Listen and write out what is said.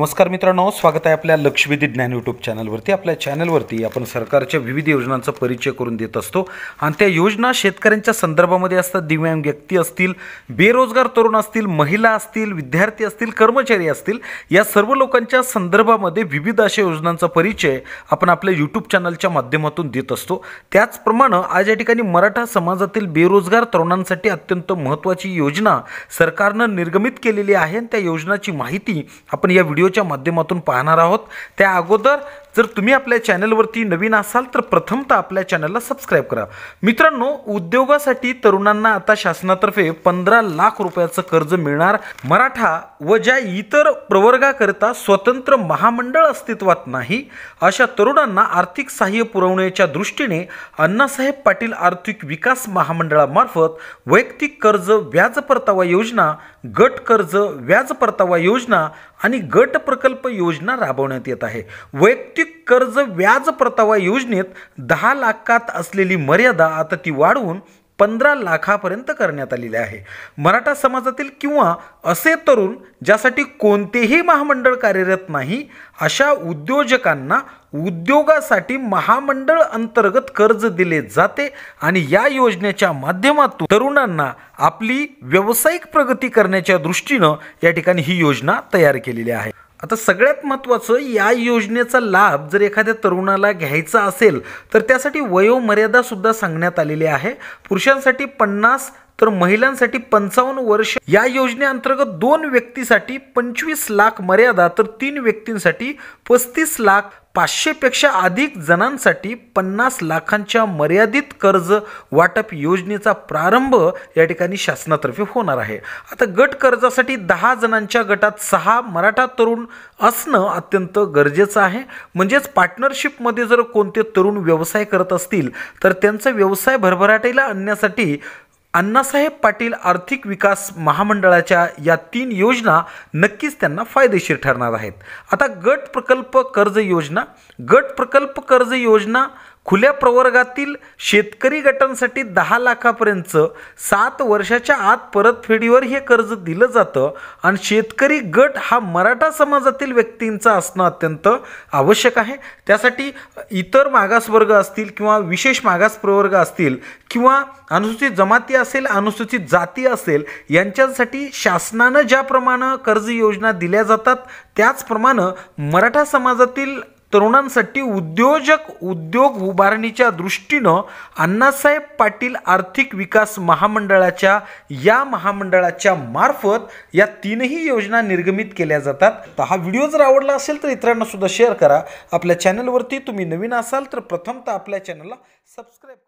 नमस्कार मित्रांनो स्वागत आहे आपल्या लक्षवेधी ज्ञान यूट्यूब चॅनलवरती आपल्या चॅनलवरती आपण सरकारच्या विविध योजनांचा परिचय करून देत असतो आणि त्या योजना शेतकऱ्यांच्या संदर्भामध्ये असतात दिव्यांग व्यक्ती असतील बेरोजगार तरुण असतील महिला असतील विद्यार्थी असतील कर्मचारी असतील या सर्व लोकांच्या संदर्भामध्ये विविध अशा योजनांचा परिचय आपण आपल्या यूट्यूब चॅनलच्या माध्यमातून देत असतो त्याचप्रमाणे आज या ठिकाणी मराठा समाजातील बेरोजगार तरुणांसाठी अत्यंत महत्त्वाची योजना सरकारनं निर्गमित केलेली आहे आणि त्या योजनाची माहिती आपण या व्हिडिओ व्हिडिओच्या माध्यमातून पाहणार आहोत त्या अगोदर जर तुम्ही आपल्या चॅनलवरती नवीन असाल तर प्रथमतः आपल्या चॅनलला सबस्क्राईब करा मित्रांनो उद्योगासाठी तरुणांना आता शासनातर्फे पंधरा लाख रुपयाचं कर्ज मिळणार मराठा व ज्या इतर प्रवर्गाकरता स्वतंत्र महामंडळ अस्तित्वात नाही अशा तरुणांना आर्थिक सहाय्य पुरवण्याच्या दृष्टीने अण्णासाहेब पाटील आर्थिक विकास महामंडळामार्फत वैयक्तिक कर्ज व्याज परतावा योजना गट कर्ज व्याज परतावा योजना आणि गट प्रकल्प योजना राबवण्यात येत आहे वैयक्तिक वैयक्तिक कर्ज व्याज परतावा योजनेत दहा लाखात असलेली मर्यादा आता ती वाढवून पंधरा लाखापर्यंत करण्यात आलेली आहे मराठा समाजातील किंवा असे तरुण ज्यासाठी कोणतेही महामंडळ कार्यरत नाही अशा उद्योजकांना उद्योगासाठी महामंडळ अंतर्गत कर्ज दिले जाते आणि या योजनेच्या माध्यमातून तरुणांना आपली व्यावसायिक प्रगती करण्याच्या दृष्टीनं या ठिकाणी ही योजना तयार केलेली आहे आता सगळ्यात महत्त्वाचं या योजनेचा लाभ जर एखाद्या तरुणाला घ्यायचा असेल तर त्यासाठी सुद्धा सांगण्यात आलेली आहे पुरुषांसाठी पन्नास तर महिलांसाठी पंचावन्न वर्ष या योजनेअंतर्गत दोन व्यक्तीसाठी पंचवीस लाख मर्यादा तर तीन व्यक्तींसाठी पस्तीस लाख पाचशेपेक्षा अधिक जणांसाठी पन्नास लाखांच्या मर्यादित कर्ज वाटप योजनेचा प्रारंभ या ठिकाणी शासनातर्फे होणार आहे आता गट कर्जासाठी दहा जणांच्या गटात सहा मराठा तरुण असणं अत्यंत गरजेचं आहे म्हणजेच पार्टनरशिपमध्ये जर कोणते तरुण व्यवसाय करत असतील तर त्यांचा व्यवसाय भरभराटीला आणण्यासाठी अण्णासाहेब पाटील आर्थिक विकास महामंडळाच्या या तीन योजना नक्कीच त्यांना फायदेशीर ठरणार आहेत आता गट प्रकल्प कर्ज योजना गट प्रकल्प कर्ज योजना खुल्या प्रवर्गातील शेतकरी गटांसाठी दहा लाखापर्यंत सात वर्षाच्या आत परतफेडीवर हे कर्ज दिलं जातं आणि शेतकरी गट हा मराठा समाजातील व्यक्तींचा असणं अत्यंत आवश्यक आहे त्यासाठी इतर मागासवर्ग असतील किंवा विशेष मागास प्रवर्ग असतील किंवा अनुसूचित जमाती असेल अनुसूचित जाती असेल यांच्यासाठी शासनानं ज्याप्रमाणे कर्ज योजना दिल्या जातात त्याचप्रमाणे मराठा समाजातील तरुणांसाठी उद्योजक उद्योग उभारणीच्या दृष्टीनं अण्णासाहेब पाटील आर्थिक विकास महामंडळाच्या या महामंडळाच्या मार्फत या तीनही योजना निर्गमित केल्या जातात तर हा व्हिडिओ जर आवडला असेल तर इतरांना सुद्धा शेअर करा आपल्या चॅनलवरती तुम्ही नवीन असाल तर प्रथमतः आपल्या चॅनलला सबस्क्राईब